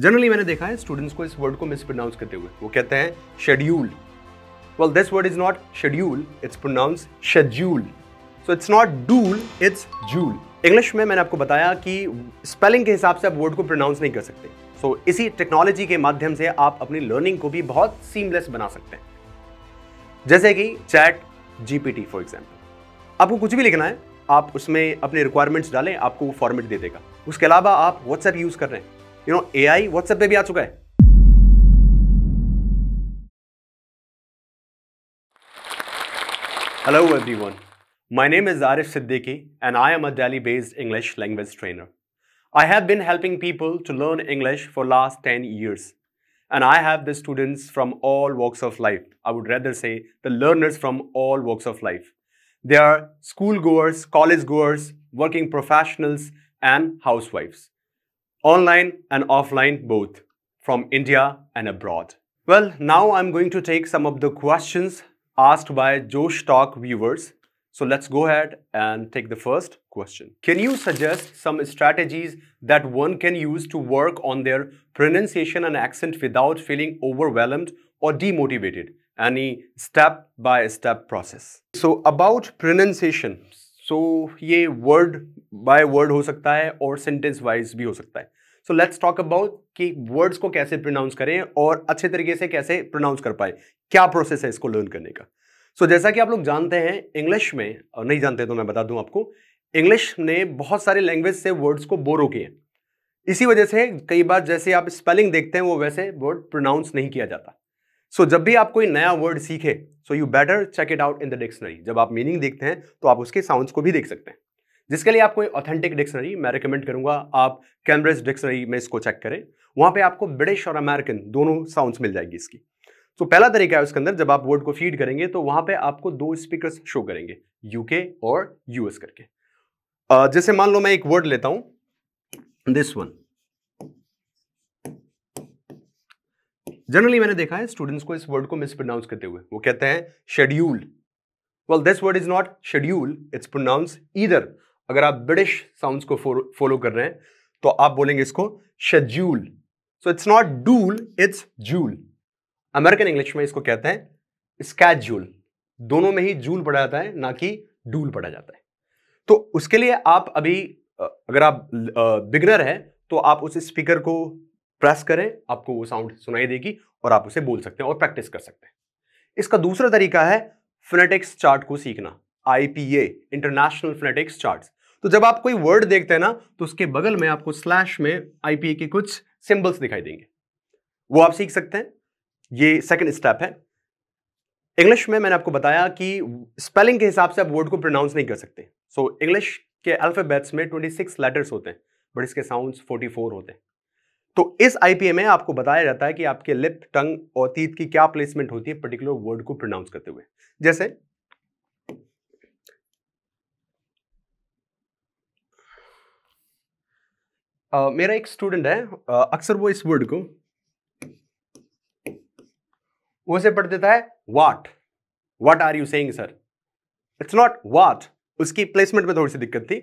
Generally मैंने देखा है स्टूडेंट्स को इस वर्ड को मिस प्रोनाउंस करते हुए वो कहते हैं schedule well this word is not schedule it's pronounce schedule so it's not dool it's jool English में मैंने आपको बताया कि स्पेलिंग के हिसाब से आप वर्ड को प्रोनाउंस नहीं कर सकते सो so, इसी टेक्नोलॉजी के माध्यम से आप अपनी लर्निंग को भी बहुत सीमलेस बना सकते हैं जैसे कि चैट जीपीटी फॉर एग्जाम्पल आपको कुछ भी लिखना है आप उसमें अपने रिक्वायरमेंट्स डालें आपको वो फॉर्मेट दे देगा उसके अलावा आप व्हाट्सएप यूज़ कर रहे हैं you know A I WhatsApp पे भी आ Hello everyone. My name is Arif Siddiqui and I am a Delhi-based English language trainer. I have been helping people to learn English for last 10 years. And I have the students from all walks of life. I would rather say the learners from all walks of life. They are school goers, college goers, working professionals, and housewives online and offline both, from India and abroad. Well, now I'm going to take some of the questions asked by Josh Talk viewers. So let's go ahead and take the first question. Can you suggest some strategies that one can use to work on their pronunciation and accent without feeling overwhelmed or demotivated? Any step-by-step -step process? So about pronunciation, so so, ये word by word हो सकता है और sentence wise भी हो सकता है so let's talk about कि वर्ड्स को कैसे प्रोनाउंस करें और अच्छे तरीके से कैसे प्रोनाउंस कर पाए क्या प्रोसेस है इसको लर्न करने का सो so, जैसा कि आप लोग जानते हैं इंग्लिश में और नहीं जानते तो मैं बता दूं आपको इंग्लिश ने बहुत सारे लैंग्वेज से वर्ड्स को बोरो किए इसी वजह से कई बार जैसे आप स्पेलिंग देखते हैं वो वैसे वर्ड प्रोनाउंस नहीं किया जाता सो so, जब भी आप कोई नया वर्ड सीखे so you better check it out in the dictionary जब आप मीनिंग देखते हैं तो आप उसके साउंड्स को भी देख सकते हैं जिसके लिए आप कोई ऑथेंटिक डिक्शनरी मैं रिकमेंड करूंगा आप कैम्ब्रिज डिक्शनरी में इसको चेक करें वहां पे आपको ब्रिटिश और अमेरिकन दोनों साउंड्स मिल जाएगी इसकी तो so, पहला तरीका है उसके अंदर जब आप वर्ड को फीड करेंगे तो वहां पे आपको दो स्पीकर्स शो करेंगे यूके और यूएस करके uh, जैसे मान लो मैं एक वर्ड लेता हूं दिस वन जनरली मैंने देखा है स्टूडेंट्स को इस वर्ड को मिस प्रोनाउंस करते हुए वो कहते हैं schedule well this word is not schedule it's pronounce either अगर आप ब्रिटिश साउंड को फॉलो कर रहे हैं तो आप बोलेंगे इसको schedule so it's not dool it's jool American English में इसको कहते हैं स्कैजूल दोनों में ही जूल पढ़ा जाता है ना कि डूल पढ़ा जाता है तो उसके लिए आप अभी अगर आप बिगनर हैं तो आप उस स्पीकर को प्रेस करें आपको वो साउंड सुनाई देगी और आप उसे बोल सकते हैं और प्रैक्टिस कर सकते हैं इसका दूसरा तरीका है फिनेटिक्स चार्ट को सीखना आई इंटरनेशनल फिनेटिक्स चार्ट तो जब आप कोई वर्ड देखते हैं ना तो उसके बगल में आपको स्लैश में आई के कुछ सिंबल्स दिखाई देंगे वो आप सीख सकते हैं ये सेकंड स्टेप है इंग्लिश में मैंने आपको बताया कि स्पेलिंग के हिसाब से आप वर्ड को प्रोनाउंस नहीं कर सकते सो so, इंग्लिश के अल्फ़ाबेट्स में 26 लेटर्स होते हैं बट इसके साउंड्स 44 होते हैं तो इस आईपीए में आपको बताया जाता है कि आपके लिप टंग और तीत की क्या प्लेसमेंट होती है पर्टिकुलर वर्ड को प्रोनाउंस करते हुए जैसे Uh, मेरा एक स्टूडेंट है uh, अक्सर वो इस वर्ड को वो से पढ़ देता है what what are you saying sir it's not what उसकी प्लेसमेंट में थोड़ी सी दिक्कत थी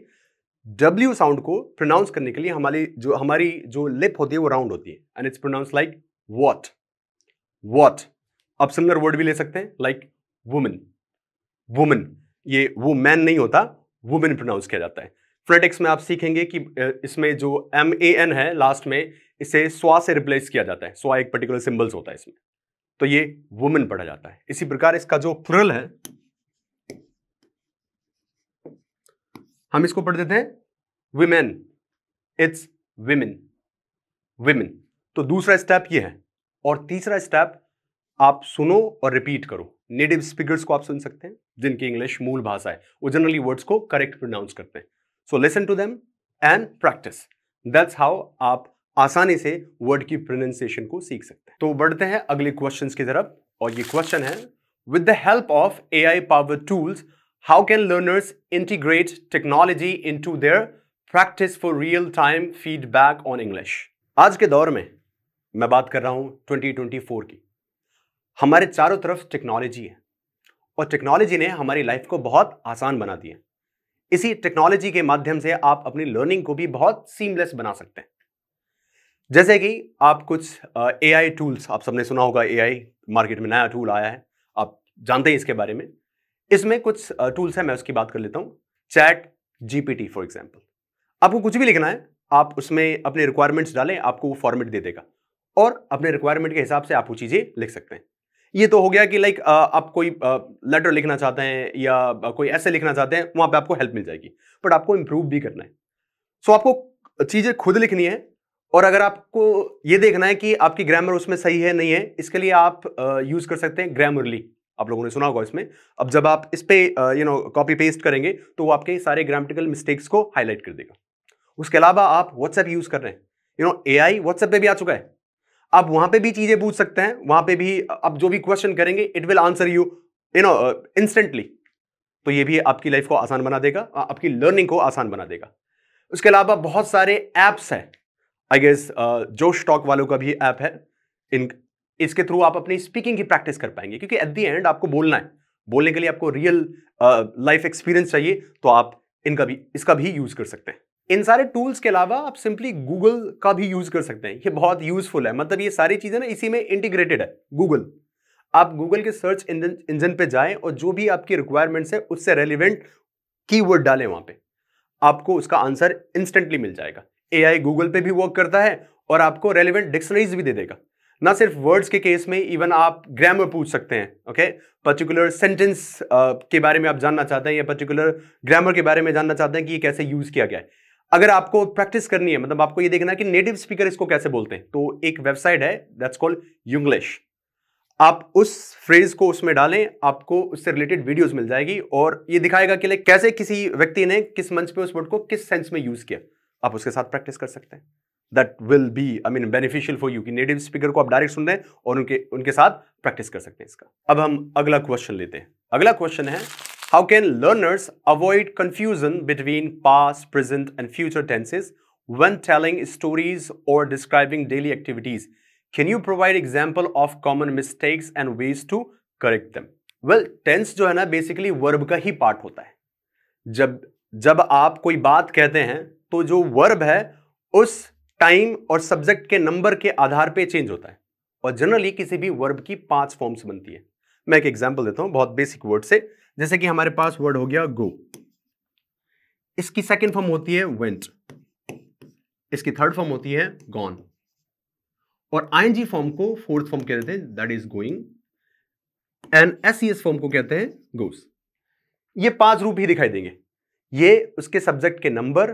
डब्ल्यू साउंड को प्रोनाउंस करने के लिए हमारी जो हमारी जो लिप होती है वो राउंड होती है and it's pronounce like what what अब सिमिलर वर्ड भी ले सकते हैं लाइक वुमेन वुमेन ये वो मैन नहीं होता वुमेन प्रोनाउंस किया जाता है फ्रेटिक्स में आप सीखेंगे कि इसमें जो एम ए एन है लास्ट में इसे स्वा से रिप्लेस किया जाता है स्वा एक पर्टिकुलर सिंबल्स होता है इसमें तो ये वुमेन पढ़ा जाता है इसी प्रकार इसका जो फुरल है हम इसको पढ़ देते हैं विमेन इट्स विमेन विमेन तो दूसरा स्टेप ये है और तीसरा स्टेप आप सुनो और रिपीट करो नेटिव स्पीकर्स को आप सुन सकते हैं जिनकी इंग्लिश मूल भाषा है वो जनरली वर्ड्स को करेक्ट प्रोनाउंस करते हैं so listen to them and practice that's how आप आसानी से वर्ड की प्रोनाउंसिएशन को सीख सकते हैं तो बढ़ते हैं अगले क्वेश्चन की तरफ और ये क्वेश्चन है with the help of A I power tools How can learners integrate technology into their practice for real time feedback on English? आज के दौर में मैं बात कर रहा हूँ 2024 की हमारे चारों तरफ टेक्नोलॉजी है और टेक्नोलॉजी ने हमारी लाइफ को बहुत आसान बना दिया इसी टेक्नोलॉजी के माध्यम से आप अपनी लर्निंग को भी बहुत सीमलेस बना सकते हैं जैसे कि आप कुछ ए आई टूल्स आप सबने सुना होगा ए आई मार्केट में नया टूल आया है आप जानते हैं इसके बारे में इसमें कुछ टूल्स हैं मैं उसकी बात कर लेता हूँ चैट जीपीटी फॉर एग्जाम्पल आपको कुछ भी लिखना है आप उसमें अपने रिक्वायरमेंट्स डालें आपको वो फॉर्मेट दे देगा और अपने रिक्वायरमेंट के हिसाब से आप वो चीज़ें लिख सकते हैं ये तो हो गया कि लाइक आप कोई लेटर लिखना चाहते हैं या कोई ऐसे लिखना चाहते हैं वहाँ पे आपको हेल्प मिल जाएगी बट आपको इम्प्रूव भी करना है सो आपको चीज़ें खुद लिखनी है और अगर आपको ये देखना है कि आपकी ग्रामर उसमें सही है नहीं है इसके लिए आप यूज़ कर सकते हैं ग्रामरली आप लोगों ने सुना होगा इसमें अब जब आप इस पर यू नो कॉपी पेस्ट करेंगे तो वो आपके सारे ग्रामेटिकल मिस्टेक्स को हाईलाइट कर देगा उसके अलावा आप व्हाट्सएप यूज़ कर रहे हैं you know A I WhatsApp पर भी आ चुका है आप वहां पे भी चीज़ें पूछ सकते हैं वहां पे भी आप जो भी क्वेश्चन करेंगे it will answer you you know instantly तो ये भी आपकी लाइफ को आसान बना देगा आपकी लर्निंग को आसान बना देगा उसके अलावा बहुत सारे ऐप्स हैं आई गेस जोश टॉक वालों का भी ऐप है इन इसके थ्रू आप अपनी स्पीकिंग की प्रैक्टिस कर पाएंगे क्योंकि एट दी एंड आपको बोलना है बोलने के लिए आपको रियल लाइफ एक्सपीरियंस चाहिए तो आप इनका भी इसका भी यूज़ कर सकते हैं इन सारे टूल्स के अलावा आप सिंपली गूगल का भी यूज़ कर सकते हैं ये बहुत यूज़फुल है मतलब ये सारी चीज़ें ना इसी में इंटीग्रेटेड है गूगल आप गूगल के सर्च इंजन पे जाएं और जो भी आपकी रिक्वायरमेंट्स है उससे रेलिवेंट कीवर्ड डालें वहां पे आपको उसका आंसर इंस्टेंटली मिल जाएगा एआई गूगल पे भी वर्क करता है और आपको रेलिवेंट डिक्शनरीज भी दे देगा ना सिर्फ वर्ड्स के केस में इवन आप ग्रामर पूछ सकते हैं ओके पर्टिकुलर सेंटेंस के बारे में आप जानना चाहते हैं या पर्टिकुलर ग्रामर के बारे में जानना चाहते हैं कि ये कैसे यूज़ किया गया है अगर आपको प्रैक्टिस करनी है मतलब आपको ये देखना है कि नेटिव स्पीकर इसको कैसे बोलते हैं तो एक वेबसाइट है दैट्स कॉल्ड यूंग्लिश आप उस फ्रेज को उसमें डालें आपको उससे रिलेटेड वीडियोस मिल जाएगी और ये दिखाएगा कि कैसे किसी व्यक्ति ने किस मंच पे उस वर्ड को किस सेंस में यूज़ किया आप उसके साथ प्रैक्टिस कर सकते हैं that will be I mean beneficial for you कि नेटिव स्पीकर को आप डायरेक्ट सुन रहे हैं और उनके उनके साथ प्रैक्टिस कर सकते हैं इसका अब हम अगला क्वेश्चन लेते हैं अगला क्वेश्चन है how can learners avoid confusion between past present and future tenses when telling stories और describing daily activities can you provide example of common mistakes and ways to correct them well tense जो है ना basically verb का ही part होता है जब जब आप कोई बात कहते हैं तो जो वर्ब है उस टाइम और सब्जेक्ट के नंबर के आधार पे चेंज होता है और जनरली किसी भी वर्ब की पांच फॉर्म्स बनती है मैं एक एग्जाम्पल देता हूं बहुत बेसिक वर्ड से जैसे कि हमारे पास वर्ड हो गया गो इसकी सेकंड फॉर्म होती है वेंट इसकी थर्ड फॉर्म होती है गॉन और आईएनजी फॉर्म को फोर्थ फॉर्म कहते हैं that is going and S form को कहते हैं गोस ये पांच रूप ही दिखाई देंगे ये उसके सब्जेक्ट के नंबर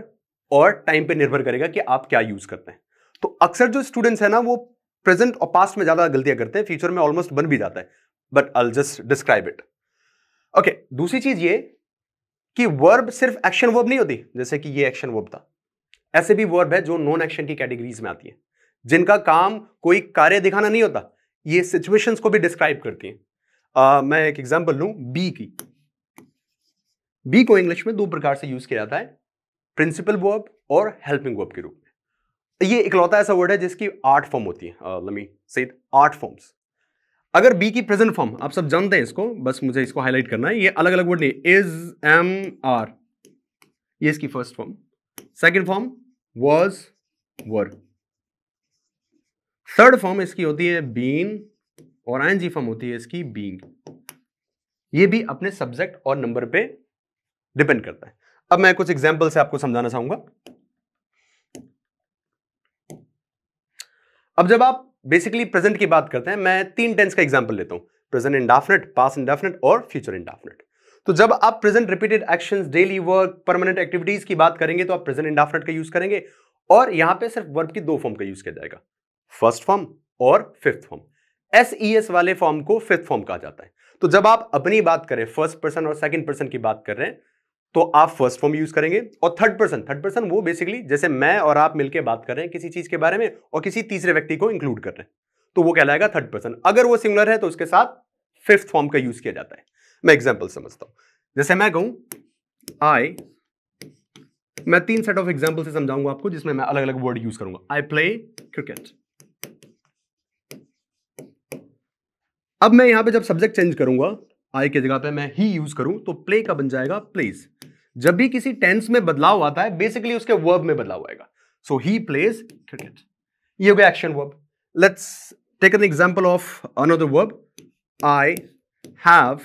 और टाइम पे निर्भर करेगा कि आप क्या यूज़ करते हैं तो अक्सर जो स्टूडेंट्स है ना वो प्रेजेंट और पास्ट में ज़्यादा गलतियां करते हैं फ्यूचर में ऑलमोस्ट बन भी जाता है but I just describe it okay दूसरी चीज़ ये कि वर्ब सिर्फ एक्शन वर्ब नहीं होती जैसे कि ये एक्शन वर्ब था ऐसे भी वर्ब है जो नॉन एक्शन की कैटेगरीज में आती है जिनका काम कोई कार्य दिखाना नहीं होता ये सिचुएशंस को भी डिस्क्राइब करती हैं uh, मैं एक एग्जांपल लू बी की बी को इंग्लिश में दो प्रकार से यूज किया जाता है प्रिंसिपल वर्ब और हेल्पिंग वर्ब के रूप में ये इकलौता ऐसा वर्ड है जिसकी आर्ट फॉर्म होती है लमी आर्ट फॉर्म्स अगर बी की प्रेजेंट फॉर्म आप सब जानते हैं इसको बस मुझे इसको हाईलाइट करना है ये अलग अलग वर्ड नहीं इज एम आर ये इसकी first form second form was were third form इसकी होती है बीन और जी फॉर्म होती है इसकी बींग ये भी अपने सब्जेक्ट और नंबर पे डिपेंड करता है अब मैं कुछ एग्जाम्पल से आपको समझाना चाहूंगा अब जब आप बेसिकली प्रेजेंट की बात करते हैं मैं तीन टेंस का एग्जाम्पल लेता हूं प्रेजेंट इंडाफिनेट पास इंडाफिनेट और फ्यूचर इंडाफिनेट तो जब आप present repeated actions daily work permanent activities की बात करेंगे तो आप प्रेजेंट इंडाफिनेट का यूज करेंगे और यहां पे सिर्फ वर्ब की दो फॉर्म का यूज किया जाएगा फर्स्ट फॉर्म और fifth form S E S वाले फॉर्म को फिफ्थ फॉर्म कहा जाता है तो जब आप अपनी बात करें फर्स्ट पर्सन और सेकेंड पर्सन की बात कर रहे हैं तो आप फर्स्ट फॉर्म यूज करेंगे और थर्ड पर्सन थर्ड पर्सन वो बेसिकली जैसे मैं और आप मिलकर बात कर रहे हैं किसी चीज के बारे में और किसी तीसरे व्यक्ति को इंक्लूड कर रहे हैं तो वो कहलाएगा थर्ड पर्सन अगर वो सिंगुलर है तो उसके साथ फिफ्थ फॉर्म का यूज किया जाता है मैं एग्जाम्पल समझता हूं जैसे मैं कहूं आई मैं तीन सेट ऑफ एग्जाम्पल से समझाऊंगा आपको जिसमें मैं अलग अलग वर्ड यूज करूंगा आई प्ले क्रिकेट अब मैं यहां पे जब सब्जेक्ट चेंज करूंगा आई के जगह पे मैं ही यूज करूं तो प्ले का बन जाएगा प्लेस जब भी किसी टेंस में बदलाव आता है बेसिकली उसके वर्ब में बदलाव आएगा सो ही प्लेज क्रिकेट ये हो गया action verb let's take an example of another verb I have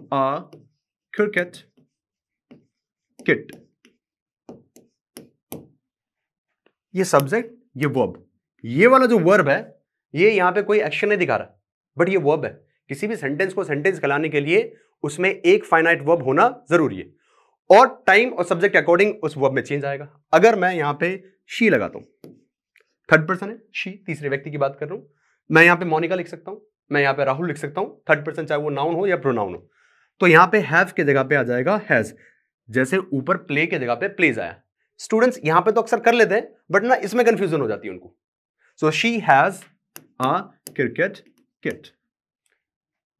a cricket kit ये सब्जेक्ट ये वर्ब ये वाला जो वर्ब है ये यहां पे कोई एक्शन नहीं दिखा रहा बट ये वर्ब है किसी भी सेंटेंस को सेंटेंस कहलाने के लिए उसमें एक फाइनाइट वर्ब होना जरूरी है और टाइम और सब्जेक्ट अकॉर्डिंग उस वर्ब में चेंज आएगा अगर मैं यहां पे शी लगाता हूं थर्ड पर्सन है शी तीसरे व्यक्ति की बात कर रहा हूं मैं यहां पे मोनिका लिख सकता हूं मैं यहां पे राहुल लिख सकता हूं थर्ड पर्सन चाहे वो नाउन हो या प्रोनाउन हो तो यहां पे हैव के जगह पे आ जाएगा हैज जैसे ऊपर प्ले के जगह पे प्लेज आया स्टूडेंट्स यहां पे तो अक्सर कर लेते हैं बट ना इसमें कंफ्यूजन हो जाती है उनको so she has a cricket kit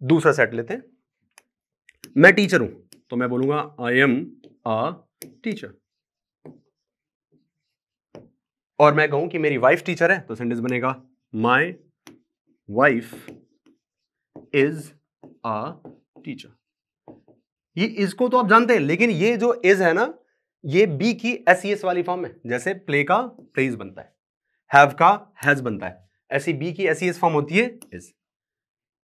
दूसरा सेट लेते हैं मैं टीचर हूं तो मैं बोलूंगा आई एम अ टीचर और मैं कहूं कि मेरी वाइफ टीचर है तो सेंटेंस बनेगा my wife is a teacher ये इसको तो आप जानते हैं लेकिन ये जो इज है ना ये बी की एस एस e वाली फॉर्म है जैसे प्ले का प्लेज बनता है हैव का हैज बनता है ऐसी बी की एस एस फॉर्म होती है इज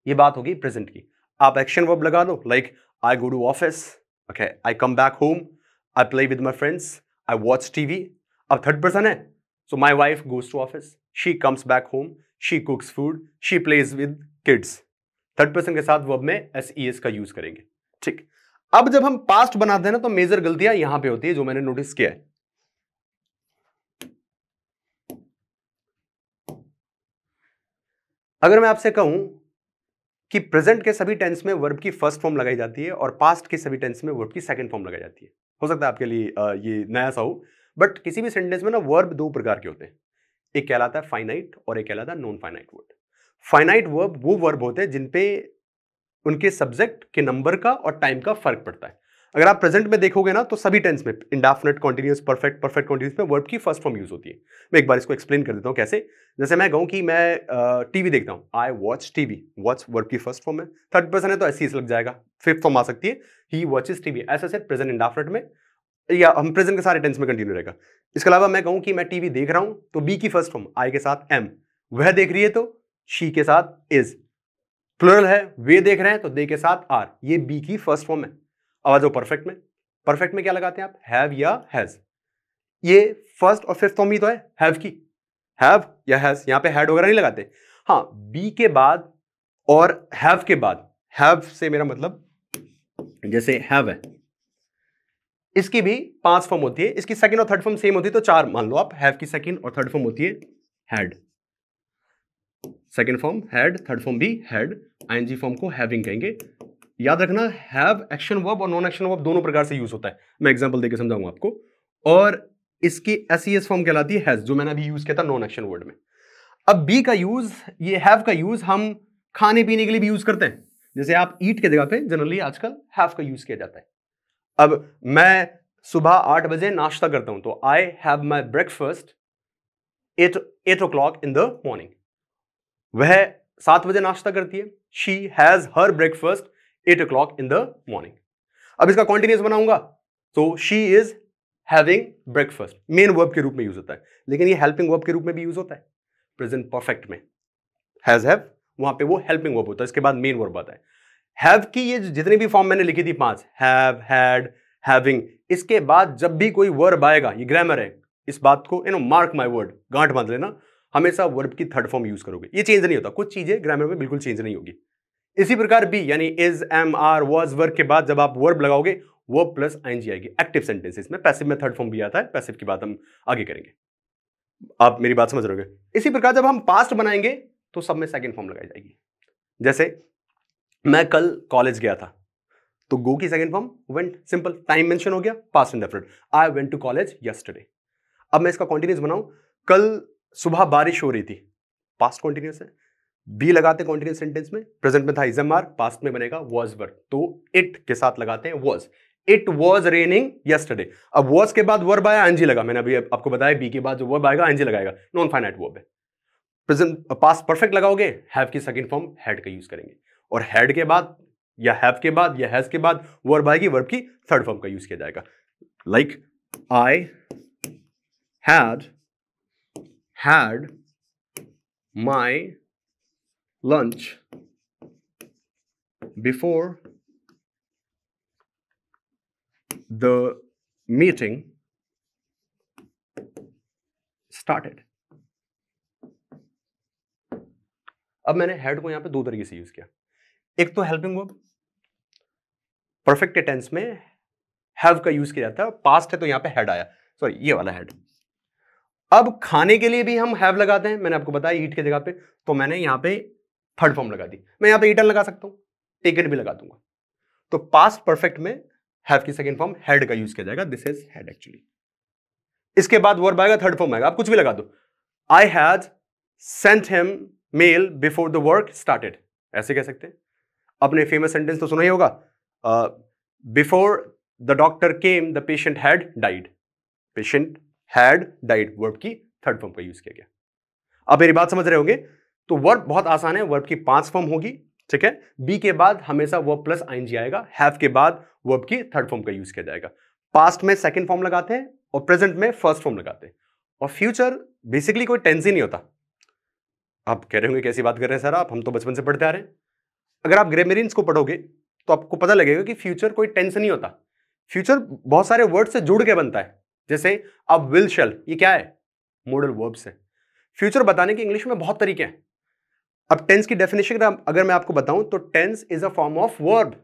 ये बात होगी प्रेजेंट की आप एक्शन वर्ब लगा लो like I go to office okay I come back home I play with my friends I watch TV अब थर्ड पर्सन है so my wife goes to office she comes back home she cooks food she plays with kids third person के साथ verb में S E S का use करेंगे ठीक अब जब हम पास्ट बनाते हैं ना तो मेजर गलतियां यहां पे होती है जो मैंने नोटिस किया है अगर मैं आपसे कहूं कि प्रेजेंट के सभी टेंस में वर्ब की फर्स्ट फॉर्म लगाई जाती है और पास्ट के सभी टेंस में वर्ब की सेकंड फॉर्म लगाई जाती है हो सकता है आपके लिए ये नया सा हो बट किसी भी सेंटेंस में ना वर्ब दो प्रकार के होते हैं एक कहलाता है फाइनाइट और एक कहलाता है non finite word finite verb वो वर्ब होते हैं जिनपे उनके सब्जेक्ट के नंबर का और टाइम का फर्क पड़ता है अगर आप प्रेजेंट में देखोगे ना तो सभी टेंस में indefinite continuous perfect perfect continuous में वर्ब की फर्स्ट फॉर्म यूज होती है मैं एक बार इसको एक्सप्लेन कर देता हूँ कैसे जैसे मैं कहूँ कि मैं टीवी देखता हूँ I watch TV watch verb की फर्स्ट फॉर्म है थर्ड पर्सन है तो ऐसी लग जाएगा फिफ्थ फॉर्म आ सकती है ही वॉचेज टीवी ऐसे ऐसे प्रेजेंट इंडाफिनेट में या हम प्रेजेंट के सारे टेंस में कंटिन्यू रहेगा इसके अलावा मैं कहूँ कि मैं टीवी देख रहा हूँ तो बी की फर्स्ट फॉर्म आई के साथ एम वह देख रही है तो शी के साथ इज प्लुरल है वे देख रहे हैं तो दे के साथ आर ये बी की फर्स्ट फॉर्म है अब आ जाओ परफेक्ट में परफेक्ट में क्या लगाते हैं आप हैव या हैज ये फर्स्ट और फिफ्थ फॉर्म तो ही तो है हैव की हैव या हैज यहां पे हैड वगैरह नहीं लगाते हाँ बी के बाद और हैव के बाद हैव से मेरा मतलब जैसे हैव है इसकी भी पांच फॉर्म होती है इसकी सेकंड और थर्ड फॉर्म सेम होती है तो चार मान लो आप हैव की सेकंड और थर्ड फॉर्म होती है had second form had third form भी हैड आईएनजी फॉर्म को हैविंग कहेंगे याद रखना हैव एक्शन वर्ब और नॉन एक्शन वर्ब दोनों प्रकार से यूज होता है मैं एग्जाम्पल देकर समझाऊंगा आपको और इसकी एस ई एस फॉर्म कहलाती है हैज जो मैंने अभी यूज किया था नॉन एक्शन वर्ड में अब बी का यूज ये हैव का यूज हम खाने पीने के लिए भी यूज करते हैं जैसे आप ईट के जगह पे जनरली आजकल हैव का यूज किया जाता है अब मैं सुबह आठ बजे नाश्ता करता हूं तो I have my breakfast at eight o'clock in the morning वह सात बजे नाश्ता करती है she has her breakfast at o'clock in the morning अब इसका कॉन्टिन्यूस बनाऊंगा तो she is having breakfast main verb के रूप में यूज होता है लेकिन ये हेल्पिंग वर्ब के रूप में भी यूज होता है प्रेजेंट परफेक्ट में हैज हैव वहां पे वो हेल्पिंग वर्ब होता है इसके बाद मेन वर्ब आता है हैव की ये जितने भी फॉर्म मैंने लिखी थी पांच हैव हैड हैविंग इसके बाद जब भी कोई वर्ब आएगा ये ग्रामर है इस बात को you know mark my word गांठ बांध लेना हमेशा वर्ब की थर्ड फॉर्म यूज करोगे ये चेंज नहीं होता कुछ चीजें ग्रामर में बिल्कुल चेंज नहीं होगी इसी प्रकार बी यानी is am are was were के बाद जब आप वर्ब लगाओगे वो प्लस आई जी आएगी एक्टिव सेंटेंस इसमें पैसिव में थर्ड फॉर्म भी आता है पैसिव की बात हम आगे करेंगे आप मेरी बात समझ रहे इसी प्रकार जब हम पास्ट बनाएंगे तो सब में सेकेंड फॉर्म लगाई जाएगी जैसे मैं कल कॉलेज गया था तो गो की second form went simple time mention हो गया past in different I went to college yesterday अब मैं इसका कॉन्टिन्यूस बनाऊं कल सुबह बारिश हो रही थी पास्ट कॉन्टिन्यूस है बी लगाते हैं कॉन्टिन्यूस सेंटेंस में प्रेजेंट में था इजमार पास्ट में बनेगा वॉज वर्क तो इट के साथ लगाते हैं was it was raining yesterday अब वॉज के बाद वर्ब आया एनजी लगा मैंने अभी आपको बताया बी के बाद जो वर्ब आएगा एनजी लगाएगा नॉन फाइनाइट वर्ब है प्रेजेंट पास्ट परफेक्ट लगाओगे हैव की सेकंड फॉर्म हैड का यूज करेंगे और हैड के बाद या हैव के बाद या हैज के बाद वर्ब आएगी वर्ब की थर्ड फॉर्म का यूज किया जाएगा like I had had my lunch before the meeting started. अब मैंने हेड को यहां पे दो तरीके से यूज किया एक तो हेल्पिंग वर्ब परफेक्ट टेंस में हैव का यूज किया जाता है पास्ट है तो यहां पे हेड आया सॉरी ये वाला हेड अब खाने के लिए भी हम हैव लगाते हैं मैंने आपको बताया ईट की जगह पे तो मैंने यहां पे थर्ड फॉर्म लगा दी मैं यहां पे रिटर्न लगा सकता हूं टेकन भी लगा दूंगा तो पास्ट परफेक्ट में हैव की सेकेंड फॉर्म हेड का यूज किया जाएगा दिस इज हेड एक्चुअली इसके बाद वर्ब आएगा थर्ड फॉर्म आएगा आप कुछ भी लगा दो I has sent him mail before the work started ऐसे कह सकते हैं अपने फेमस सेंटेंस तो सुना ही होगा before the doctor came the patient had died patient had died verb की थर्ड फॉर्म का यूज किया गया आप मेरी बात समझ रहे होंगे तो वर्ब बहुत आसान है वर्ब की पांच फॉर्म होगी ठीक है बी के बाद हमेशा वर्ब प्लस आईएनजी आएगा हैव के बाद वर्ब की थर्ड फॉर्म का यूज किया जाएगा पास्ट में सेकेंड फॉर्म लगाते हैं और प्रेजेंट में फर्स्ट फॉर्म लगाते हैं और फ्यूचर बेसिकली कोई टेंस ही नहीं होता आप कह रहे होंगे कैसी बात कर रहे हैं सर आप हम तो बचपन से पढ़ते आ रहे हैं अगर आप ग्रेमेरियंस को पढ़ोगे तो आपको पता लगेगा कि फ्यूचर कोई टेंस नहीं होता फ्यूचर बहुत सारे वर्ड से जुड़ के बनता है जैसे अब विल शल ये क्या है मॉडल वर्ब्स है फ्यूचर बताने के इंग्लिश में बहुत तरीके हैं अब टेंस की डेफिनेशन अगर मैं आपको बताऊं तो tense is a form of verb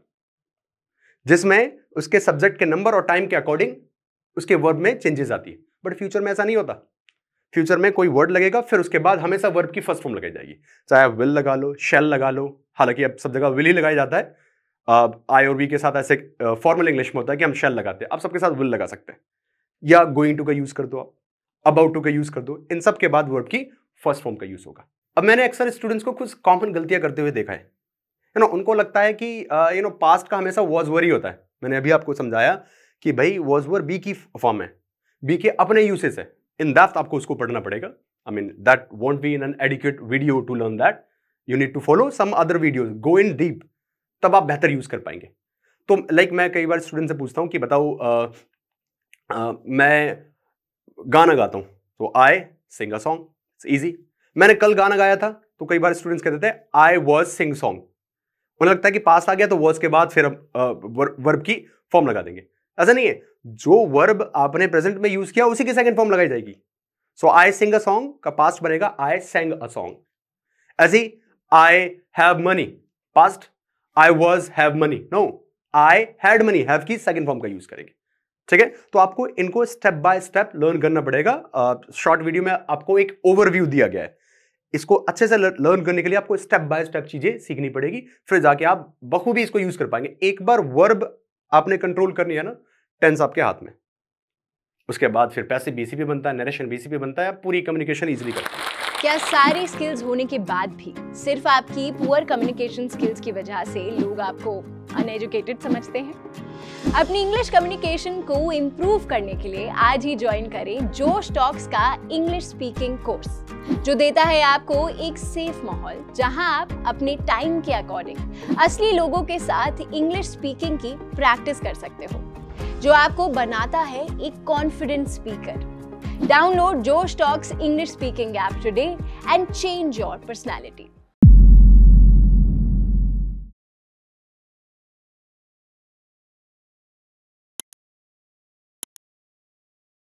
जिसमें उसके सब्जेक्ट के नंबर और टाइम के अकॉर्डिंग उसके वर्ब में चेंजेस आती है बट फ्यूचर में ऐसा नहीं होता फ्यूचर में कोई वर्ड लगेगा फिर उसके बाद हमेशा वर्ब की फर्स्ट फॉर्म लगाई जाएगी चाहे आप विल लगा लो शेल लगा लो हालांकि अब सब जगह विल ही लगाया जाता है अब आई और वी के साथ ऐसे फॉर्मल इंग्लिश में होता है कि हम शेल लगाते हैं आप सबके साथ विल लगा सकते हैं या गोइंग टू का यूज़ कर दो आप अबाउट टू का यूज़ कर दो इन सब के बाद वर्ब की फर्स्ट फॉर्म का यूज़ होगा अब मैंने अक्सर स्टूडेंट्स को कुछ कॉमन गलतियां करते हुए देखा है यू नो उनको लगता है कि यू नो पास्ट का हमेशा वॉज वर ही होता है मैंने अभी आपको समझाया कि भाई वॉज वर बी की फॉर्म है बी के अपने यूसेज है इन दैफ्ट आपको उसको पढ़ना पड़ेगा I mean that won't be in an adequate video to learn that you need to follow some other videos go in deep तब आप बेहतर यूज़ कर पाएंगे तो लाइक like, मैं कई बार स्टूडेंट से पूछता हूँ कि बताओ आ, आ, मैं गाना गाता हूँ तो I sing a song it's easy मैंने कल गाना गाया था तो कई बार स्टूडेंट्स कहते थे आई वॉज सिंग सॉन्ग उन्हें लगता है कि पास आ गया तो वर्स के बाद फिर हम वर्ब की फॉर्म लगा देंगे ऐसा नहीं है जो वर्ब आपने प्रेजेंट में यूज किया उसी की सेकंड फॉर्म लगाई जाएगी सो आई सिंग अ सॉन्ग का पास्ट बनेगा आई सेंग अ सॉन्ग ऐसी I have money past I was have money no I had money have की सेकंड फॉर्म का यूज करेंगे ठीक है तो आपको इनको स्टेप बाय स्टेप लर्न करना पड़ेगा शॉर्ट uh, वीडियो में आपको एक ओवरव्यू दिया गया है इसको अच्छे से लर्न करने के लिए आपको स्टेप बाय स्टेप चीज़ें सीखनी पड़ेगी फिर जाके आप बखूबी इसको यूज़ कर पाएंगे एक बार वर्ब आपने कंट्रोल करनी है ना टेंस आपके हाथ में उसके बाद फिर पैसे बीसीपी बनता है नरेशन बीसीपी बनता है पूरी कम्युनिकेशन ईजिली करता है क्या सारी स्किल्स होने के बाद भी सिर्फ आपकी पुअर कम्युनिकेशन स्किल्स की वजह से लोग आपको अनएजुकेटेड समझते हैं अपनी इंग्लिश कम्युनिकेशन को इम्प्रूव करने के लिए आज ही ज्वाइन करें जोश टॉक्स का इंग्लिश स्पीकिंग कोर्स जो देता है आपको एक सेफ माहौल जहां आप अपने टाइम के अकॉर्डिंग असली लोगों के साथ इंग्लिश स्पीकिंग की प्रैक्टिस कर सकते हो जो आपको बनाता है एक confident speaker Download Joe Talks English speaking app today and change your personality.